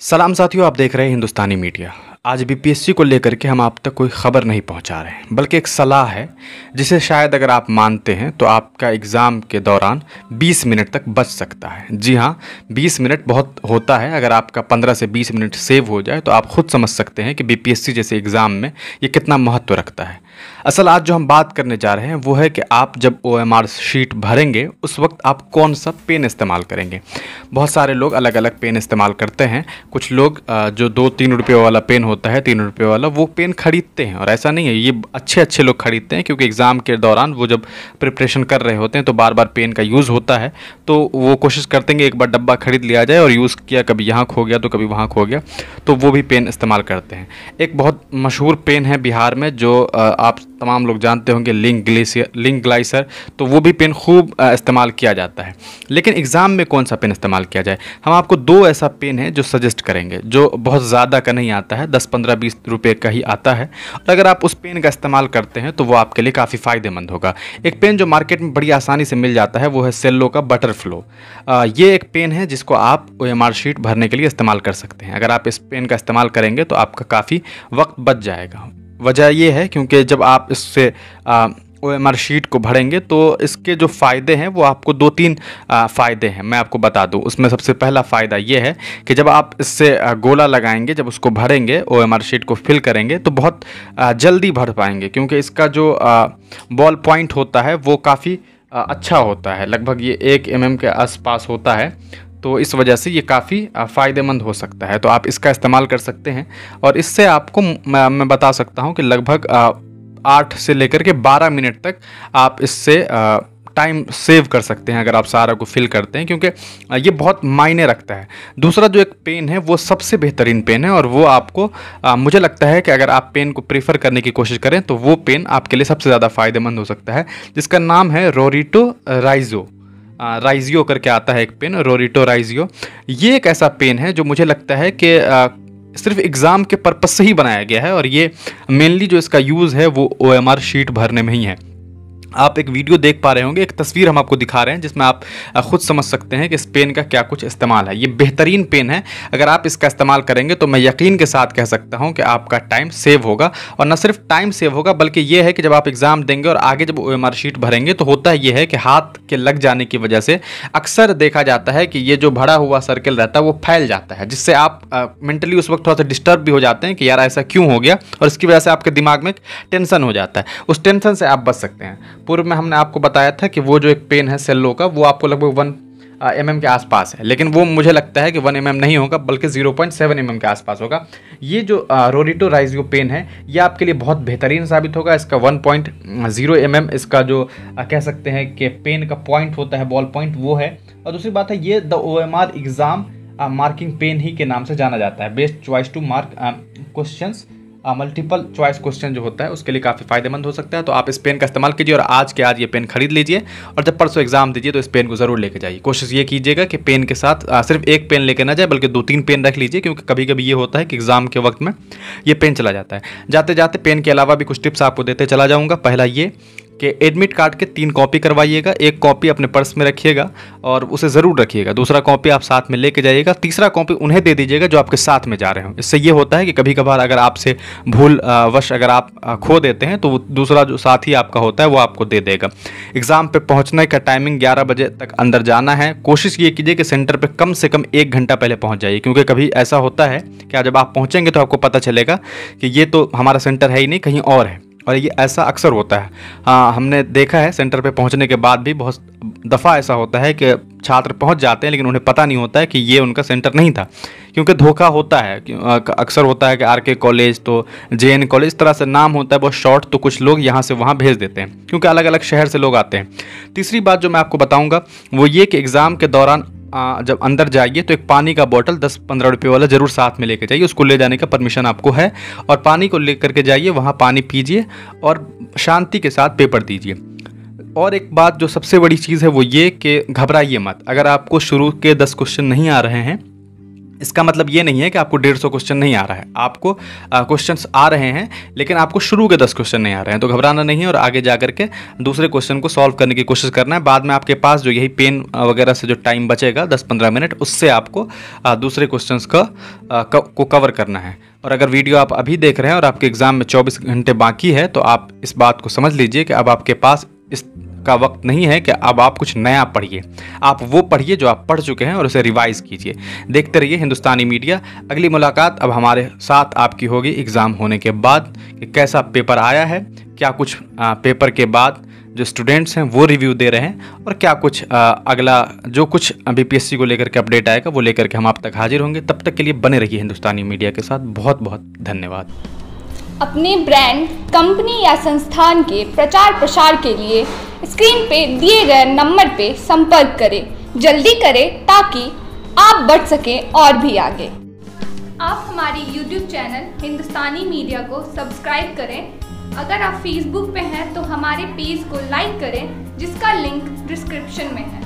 सलाम साथियों आप देख रहे हैं हिंदुस्तानी मीडिया आज बीपीएससी को लेकर के हम आप तक कोई ख़बर नहीं पहुंचा रहे हैं बल्कि एक सलाह है जिसे शायद अगर आप मानते हैं तो आपका एग्ज़ाम के दौरान 20 मिनट तक बच सकता है जी हाँ 20 मिनट बहुत होता है अगर आपका 15 से 20 मिनट सेव हो जाए तो आप खुद समझ सकते हैं कि बीपीएससी जैसे एग्ज़ाम में ये कितना महत्व रखता है असल आज जो हम बात करने जा रहे हैं वो है कि आप जब ओ एम आर शीट भरेंगे उस वक्त आप कौन सा पेन इस्तेमाल करेंगे बहुत सारे लोग अलग अलग पेन इस्तेमाल करते हैं कुछ लोग जो दो तीन रुपये वाला पेन होता है तीन रुपये वाला वो पेन ख़रीदते हैं और ऐसा नहीं है ये अच्छे अच्छे लोग ख़रीदते हैं क्योंकि एग्ज़ाम के दौरान वो जब प्रिपरेशन कर रहे होते हैं तो बार बार पेन का यूज़ होता है तो वो कोशिश करते हैं कि एक बार डब्बा ख़रीद लिया जाए और यूज़ किया कभी यहाँ खो गया तो कभी वहाँ खो गया तो वो भी पेन इस्तेमाल करते हैं एक बहुत मशहूर पेन है बिहार में जो आप तमाम लोग जानते होंगे लिंक ग्लेशियर लिंक ग्लाइसर तो वो भी पेन खूब इस्तेमाल किया जाता है लेकिन एग्ज़ाम में कौन सा पेन इस्तेमाल किया जाए हम आपको दो ऐसा पेन है जो सजेस्ट करेंगे जो बहुत ज़्यादा का नहीं आता है दस पंद्रह बीस रुपये का ही आता है और अगर आप उस पेन का इस्तेमाल करते हैं तो वो आपके लिए काफ़ी फ़ायदेमंद होगा एक पेन जो मार्केट में बड़ी आसानी से मिल जाता है वो है सेल्लो का बटरफ्लो ये एक पेन है जिसको आप ओ शीट भरने के लिए इस्तेमाल कर सकते हैं अगर आप इस पेन का इस्तेमाल करेंगे तो आपका काफ़ी वक्त बच जाएगा वजह ये है क्योंकि जब आप इससे ओ एम आर शीट को भरेंगे तो इसके जो फ़ायदे हैं वो आपको दो तीन फ़ायदे हैं मैं आपको बता दूं उसमें सबसे पहला फ़ायदा ये है कि जब आप इससे गोला लगाएंगे जब उसको भरेंगे ओ एम आर शीट को फिल करेंगे तो बहुत जल्दी भर पाएंगे क्योंकि इसका जो बॉल पॉइंट होता है वो काफ़ी अच्छा होता है लगभग ये एक एम mm के आसपास होता है तो इस वजह से ये काफ़ी फ़ायदेमंद हो सकता है तो आप इसका इस्तेमाल कर सकते हैं और इससे आपको मैं बता सकता हूँ कि लगभग आठ से लेकर के बारह मिनट तक आप इससे टाइम सेव कर सकते हैं अगर आप सारा को फिल करते हैं क्योंकि ये बहुत मायने रखता है दूसरा जो एक पेन है वो सबसे बेहतरीन पेन है और वो आपको आ, मुझे लगता है कि अगर आप पेन को प्रीफर करने की कोशिश करें तो वो पेन आपके लिए सबसे ज़्यादा फ़ायदेमंद हो सकता है जिसका नाम है रोरीटो राइजो राइजियो करके आता है एक पेन रोरिटो राइजियो ये एक ऐसा पेन है जो मुझे लगता है कि सिर्फ एग्ज़ाम के पर्पज़ से ही बनाया गया है और ये मेनली जो इसका यूज़ है वो ओ शीट भरने में ही है आप एक वीडियो देख पा रहे होंगे एक तस्वीर हम आपको दिखा रहे हैं जिसमें आप खुद समझ सकते हैं कि इस पेन का क्या कुछ इस्तेमाल है ये बेहतरीन पेन है अगर आप इसका इस्तेमाल करेंगे तो मैं यकीन के साथ कह सकता हूँ कि आपका टाइम सेव होगा और न सिर्फ टाइम सेव होगा बल्कि ये है कि जब आप एग्ज़ाम देंगे और आगे जब ओ शीट भरेंगे तो होता ये है कि हाथ के लग जाने की वजह से अक्सर देखा जाता है कि ये जो भरा हुआ सर्कल रहता है वो फैल जाता है जिससे आप मेंटली उस वक्त थोड़ा सा डिस्टर्ब भी हो जाते हैं कि यार ऐसा क्यों हो गया और इसकी वजह से आपके दिमाग में टेंशन हो जाता है उस टेंशन से आप बच सकते हैं पूर्व में हमने आपको बताया था कि वो जो एक पेन है सेल्लो का वो आपको लगभग वन एम एम mm के आसपास है लेकिन वो मुझे लगता है कि वन एम mm नहीं होगा बल्कि जीरो पॉइंट सेवन एम के आसपास होगा ये जो रोरिटो राइजियो पेन है ये आपके लिए बहुत बेहतरीन साबित होगा इसका one point zero M mm, इसका जो कह सकते हैं कि पेन का पॉइंट होता है बॉल पॉइंट वो है और दूसरी बात है ये the O exam marking pen ही के नाम से जाना जाता है best choice to mark questions multiple choice question जो होता है उसके लिए काफ़ी फायदेमंद हो सकता है तो आप इस पेन का इस्तेमाल कीजिए और आज के आज ये पेन खरीद लीजिए और जब परसों एग्जाम दीजिए तो इस पेन को ज़रूर लेके जाइए कोशिश ये कीजिएगा कि पेन के साथ सिर्फ एक पेन लेके ना जाए बल्कि दो तीन पेन रख लीजिए क्योंकि कभी कभी ये होता है कि एग्ज़ाम के वक्त में ये पेन चला जाता है जाते जाते पेन के अलावा भी कुछ टिप्स आपको देते चला जाऊँगा पहला ये कि एडमिट कार्ड के तीन कॉपी करवाइएगा एक कॉपी अपने पर्स में रखिएगा और उसे ज़रूर रखिएगा दूसरा कॉपी आप साथ में लेके जाइएगा तीसरा कॉपी उन्हें दे दीजिएगा जो आपके साथ में जा रहे हो इससे ये होता है कि कभी कभार अगर आपसे भूल वश अगर आप खो देते हैं तो दूसरा जो ही आपका होता है वो आपको दे देगा एग्ज़ाम पर पहुँचने का टाइमिंग ग्यारह बजे तक अंदर जाना है कोशिश ये कीजिए कि सेंटर पर कम से कम एक घंटा पहले पहुँच जाइए क्योंकि कभी ऐसा होता है कि जब आप पहुँचेंगे तो आपको पता चलेगा कि ये तो हमारा सेंटर है ही नहीं कहीं और है और ये ऐसा अक्सर होता है हाँ हमने देखा है सेंटर पे पहुंचने के बाद भी बहुत दफ़ा ऐसा होता है कि छात्र पहुंच जाते हैं लेकिन उन्हें पता नहीं होता है कि ये उनका सेंटर नहीं था क्योंकि धोखा होता है अक्सर होता है कि आर के कॉलेज तो जे एन कॉलेज इस तरह से नाम होता है बहुत शॉर्ट तो कुछ लोग यहाँ से वहाँ भेज देते हैं क्योंकि अलग अलग शहर से लोग आते हैं तीसरी बात जो मैं आपको बताऊँगा वो ये कि एग्ज़ाम के दौरान आ, जब अंदर जाइए तो एक पानी का बॉटल दस पंद्रह रुपये वाला ज़रूर साथ में लेकर जाइए उसको ले जाने का परमिशन आपको है और पानी को ले करके जाइए वहाँ पानी पीजिए और शांति के साथ पेपर दीजिए और एक बात जो सबसे बड़ी चीज़ है वो ये कि घबराइए मत अगर आपको शुरू के दस क्वेश्चन नहीं आ रहे हैं इसका मतलब ये नहीं है कि आपको डेढ़ सौ क्वेश्चन नहीं आ रहा है आपको क्वेश्चन आ रहे हैं लेकिन आपको शुरू के दस क्वेश्चन नहीं आ रहे हैं तो घबराना नहीं है और आगे जा करके दूसरे क्वेश्चन को सॉल्व करने की कोशिश करना है बाद में आपके पास जो यही पेन वगैरह से जो टाइम बचेगा दस पंद्रह मिनट उससे आपको दूसरे क्वेश्चन का को कवर करना है और अगर वीडियो आप अभी देख रहे हैं और आपके एग्ज़ाम में 24 घंटे बाकी है तो आप इस बात को समझ लीजिए कि अब आपके पास इस का वक्त नहीं है कि अब आप कुछ नया पढ़िए आप वो पढ़िए जो आप पढ़ चुके हैं और उसे रिवाइज़ कीजिए देखते रहिए हिंदुस्तानी मीडिया अगली मुलाकात अब हमारे साथ आपकी होगी एग्ज़ाम होने के बाद कि कैसा पेपर आया है क्या कुछ पेपर के बाद जो स्टूडेंट्स हैं वो रिव्यू दे रहे हैं और क्या कुछ अगला जो कुछ बीपीएससी को लेकर के अपडेट आएगा वो लेकर के हम आप तक हाजिर होंगे तब तक के लिए बने रहिए हिंदुस्तानी मीडिया के साथ बहुत बहुत धन्यवाद अपने ब्रांड कंपनी या संस्थान के प्रचार प्रसार के लिए स्क्रीन पे दिए गए नंबर पे संपर्क करें जल्दी करें ताकि आप बढ़ सकें और भी आगे आप हमारे YouTube चैनल हिंदुस्तानी मीडिया को सब्सक्राइब करें अगर आप Facebook पे हैं तो हमारे पेज को लाइक करें जिसका लिंक डिस्क्रिप्शन में है